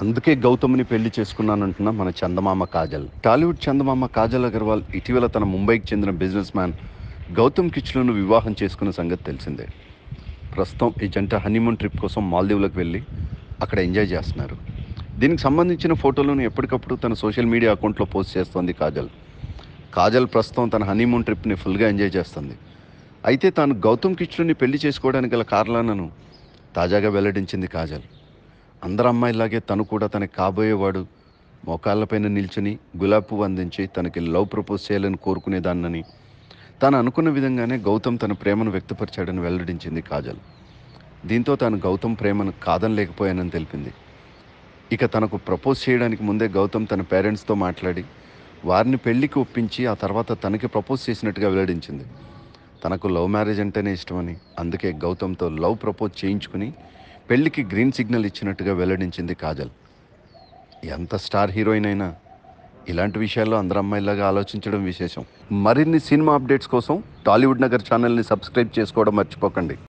అందుకే గౌతమ్ని పెళ్లి చేసుకున్నానంటున్న మన చందమామ కాజల్ టాలీవుడ్ చందమామ కాజల్ అగర్వాల్ ఇటీవల తన ముంబైకి చెందిన బిజినెస్ మ్యాన్ గౌతమ్ కిచ్లోను వివాహం చేసుకున్న సంగతి తెలిసిందే ప్రస్తుతం ఈ జంట హనీమూన్ ట్రిప్ కోసం మాల్దీవులకు వెళ్ళి అక్కడ ఎంజాయ్ చేస్తున్నారు దీనికి సంబంధించిన ఫోటోలను ఎప్పటికప్పుడు తన సోషల్ మీడియా అకౌంట్లో పోస్ట్ చేస్తోంది కాజల్ కాజల్ ప్రస్తుతం తన హనీమూన్ ట్రిప్ని ఫుల్గా ఎంజాయ్ చేస్తుంది అయితే తాను గౌతమ్ కిచ్లోని పెళ్లి చేసుకోవడానికి గల కారణాలను తాజాగా వెల్లడించింది కాజల్ అందరు అమ్మాయిలాగే తను కూడా తనకి కాబోయేవాడు మోకాళ్ళపైన నిల్చుని గులాబీ పువ్వు అందించి తనకి లవ్ ప్రపోజ్ చేయాలని కోరుకునేదాన్నని తాను అనుకున్న విధంగానే గౌతమ్ తన ప్రేమను వ్యక్తపరిచాడని వెల్లడించింది కాజల్ దీంతో తాను గౌతమ్ ప్రేమను కాదనలేకపోయానని తెలిపింది ఇక తనకు ప్రపోజ్ చేయడానికి ముందే గౌతమ్ తన పేరెంట్స్తో మాట్లాడి వారిని పెళ్లికి ఒప్పించి ఆ తర్వాత తనకి ప్రపోజ్ చేసినట్టుగా వెల్లడించింది తనకు లవ్ మ్యారేజ్ అంటేనే ఇష్టమని అందుకే గౌతమ్తో లవ్ ప్రపోజ్ చేయించుకుని పెళ్లికి గ్రీన్ సిగ్నల్ ఇచ్చినట్టుగా వెల్లడించింది కాజల్ ఎంత స్టార్ హీరోయిన్ అయినా ఇలాంటి విషయాల్లో అందరు అమ్మాయిలాగా ఆలోచించడం విశేషం మరిన్ని సినిమా అప్డేట్స్ కోసం టాలీవుడ్ నగర్ ఛానల్ని సబ్స్క్రైబ్ చేసుకోవడం మర్చిపోకండి